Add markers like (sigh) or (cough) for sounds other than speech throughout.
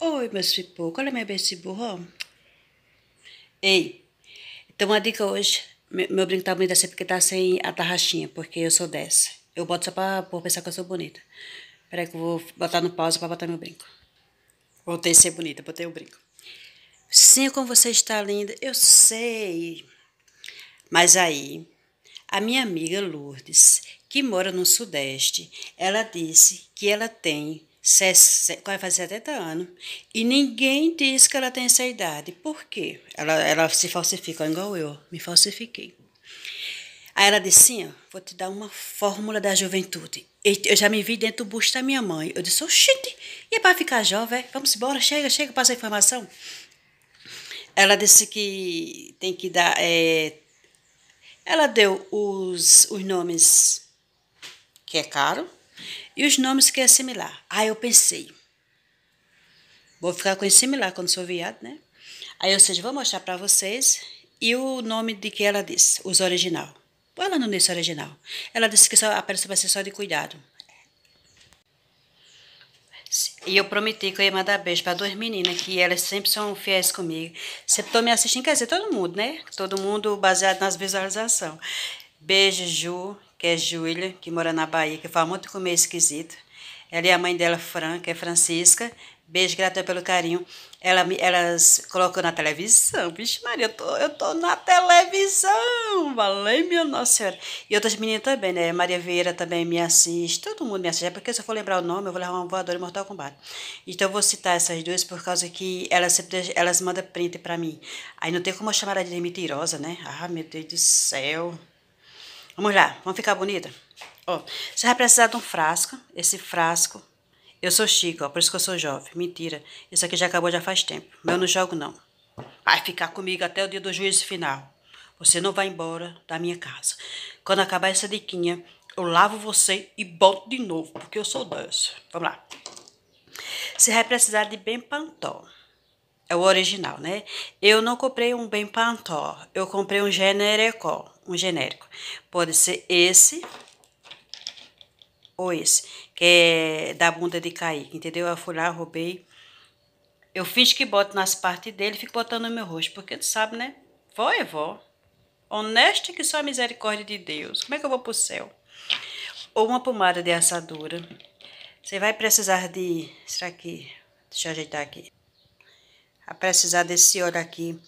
Oi, meus pipocos, olha meu é beijo burro. Ei, então uma dica hoje. Meu, meu brinco tá bonito assim porque tá sem a tarraxinha, porque eu sou dessa. Eu boto só pra por pensar que eu sou bonita. Peraí que eu vou botar no pausa pra botar meu brinco. Voltei a ser bonita, botei o brinco. Sim, como você está linda, eu sei. Mas aí, a minha amiga Lourdes, que mora no Sudeste, ela disse que ela tem vai fazer 70 anos, e ninguém diz que ela tem essa idade. Por quê? Ela, ela se falsifica, igual eu, me falsifiquei. Aí ela disse assim, vou te dar uma fórmula da juventude. Eu já me vi dentro do busto da minha mãe. Eu disse, oxente, e é para ficar jovem? É? Vamos embora, chega, chega, passa a informação. Ela disse que tem que dar... É... Ela deu os, os nomes que é caro, e os nomes que é similar. Ah, eu pensei. Vou ficar com esse similar quando sou viado, né? Aí, eu disse, vou mostrar para vocês. E o nome de que ela disse, os original. Ela não disse original. Ela disse que só, a peça vai ser só de cuidado. E eu prometi que eu ia mandar beijo para duas meninas, que elas sempre são fiéis comigo. Sempre estão me assistindo, quer dizer, todo mundo, né? Todo mundo baseado nas visualizações. Beijo, Ju que é Júlia, que mora na Bahia, que fala muito de comer esquisito. Ela e a mãe dela, Fran, que é Francisca. Beijo, grato pelo carinho. Ela, elas colocou na televisão. Vixe, Maria, eu tô, eu tô na televisão. Valeu, minha Nossa Senhora. E outras meninas também, né? Maria Vieira também me assiste. Todo mundo me assiste. É porque se eu for lembrar o nome, eu vou levar uma voadora em Mortal Kombat. Então eu vou citar essas duas por causa que elas, sempre, elas mandam print pra mim. Aí não tem como eu chamar ela de mentirosa, né? Ah, meu Deus do céu. Vamos lá, vamos ficar bonita? Ó, você vai precisar de um frasco, esse frasco. Eu sou chique, ó, por isso que eu sou jovem. Mentira, isso aqui já acabou já faz tempo. Mas eu não jogo, não. Vai ficar comigo até o dia do juízo final. Você não vai embora da minha casa. Quando acabar essa diquinha, eu lavo você e boto de novo, porque eu sou dessa. Vamos lá. Você vai precisar de bem pantol é o original, né? Eu não comprei um bem Pantó, eu comprei um genérico, um genérico. Pode ser esse ou esse, que é da bunda de Kaique, entendeu? Eu fui lá, roubei. Eu fiz que boto nas partes dele, fico botando no meu rosto, porque tu sabe, né? Vó é vó. Honesta que só a misericórdia de Deus. Como é que eu vou pro céu? Ou uma pomada de assadura. Você vai precisar de... Será que... Deixa eu ajeitar aqui a precisar desse óleo aqui.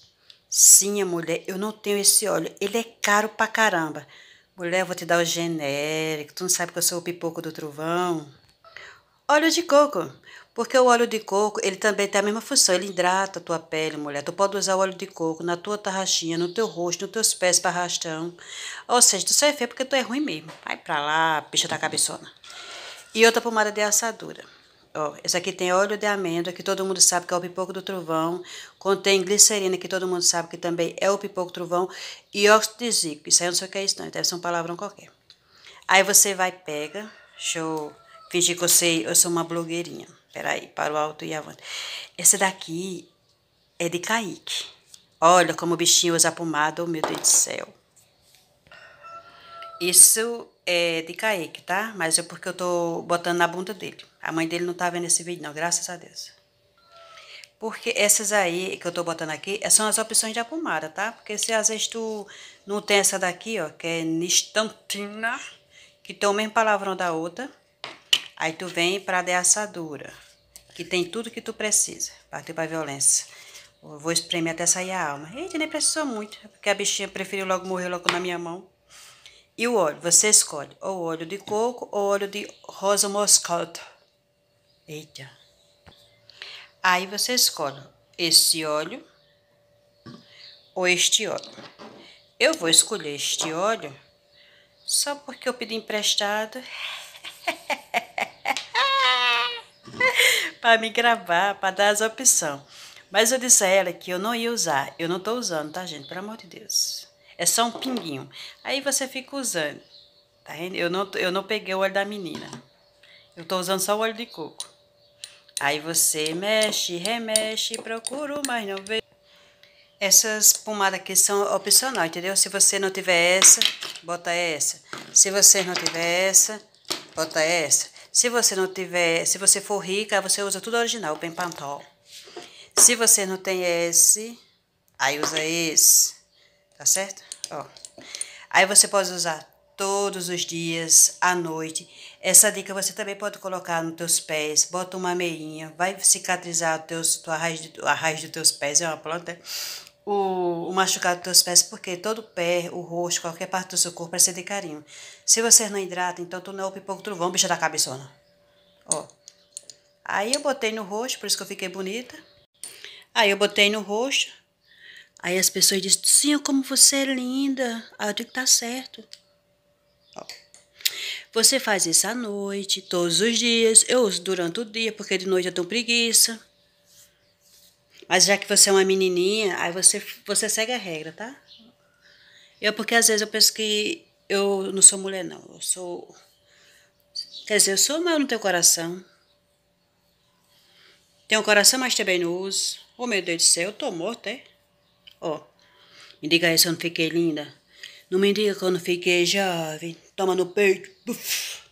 Sim, mulher, eu não tenho esse óleo. Ele é caro pra caramba. Mulher, eu vou te dar o genérico. Tu não sabe que eu sou o pipoco do trovão. Óleo de coco. Porque o óleo de coco, ele também tem a mesma função. Ele hidrata a tua pele, mulher. Tu pode usar o óleo de coco na tua tarraxinha, no teu rosto, nos teus pés para arrastão. Ou seja, tu só é feio porque tu é ruim mesmo. Vai pra lá, bicha da cabeçona. E outra pomada de assadura. Ó, esse aqui tem óleo de amêndoa, que todo mundo sabe que é o pipoco do trovão. Contém glicerina, que todo mundo sabe que também é o pipoco do trovão. E óxido de zico. Isso aí eu não sei o que é isso, não. Deve ser um palavrão qualquer. Aí você vai, pega. Deixa eu fingir que eu sei, eu sou uma blogueirinha. Peraí, para o alto e avante. Esse daqui é de Kaique. Olha como o bichinho usa pomada, oh, meu Deus do céu. Isso é de Kaique, tá? Mas é porque eu tô botando na bunda dele. A mãe dele não tá vendo esse vídeo não, graças a Deus. Porque essas aí que eu tô botando aqui é, são as opções de apumada, tá? Porque se às vezes tu não tem essa daqui, ó, que é nistantina, que tem o mesmo palavrão da outra, aí tu vem pra de assadura, que tem tudo que tu precisa, partir pra violência. Eu vou espremer até sair a alma. Eita, nem precisou muito, porque a bichinha preferiu logo morrer logo na minha mão. E o óleo, você escolhe ou óleo de coco ou óleo de rosa moscada. Eita. Aí você escolhe esse óleo ou este óleo. Eu vou escolher este óleo só porque eu pedi emprestado (laughs) para me gravar, para dar as opções. Mas eu disse a ela que eu não ia usar. Eu não estou usando, tá, gente? Pelo amor de Deus. É só um pinguinho. Aí você fica usando. Tá vendo? Eu não, eu não peguei o olho da menina. Eu tô usando só o olho de coco. Aí você mexe, remexe, procura, mas não vê. Essas pomadas aqui são opcional, entendeu? Se você não tiver essa, bota essa. Se você não tiver essa, bota essa. Se você não tiver, se você for rica, você usa tudo original, bem pantol. Se você não tem esse, aí usa esse, tá certo? ó. Aí você pode usar todos os dias, à noite. Essa dica você também pode colocar nos teus pés, bota uma meinha, vai cicatrizar teus, tua raiz, de, a raiz dos teus pés, é uma planta, o, o machucado dos teus pés, porque todo pé, o rosto, qualquer parte do seu corpo precisa é de carinho. Se você não hidrata, então tu não é o pipoco trovão, bicha da cabeçona. Ó. Aí eu botei no rosto, por isso que eu fiquei bonita. Aí eu botei no rosto, Aí as pessoas dizem, sim, como você é linda. Aí eu digo, tá certo. Você faz isso à noite, todos os dias. Eu uso durante o dia, porque de noite eu tenho preguiça. Mas já que você é uma menininha, aí você, você segue a regra, tá? Eu, porque às vezes eu penso que eu não sou mulher, não. Eu sou. Quer dizer, eu sou, mas eu não tenho coração. Tenho coração, mas também não uso. Ô, oh, meu Deus do céu, eu tô morta, é? Ó, oh, me diga aí se eu não fiquei linda. Não me diga quando fiquei jovem. Toma no peito. Uf.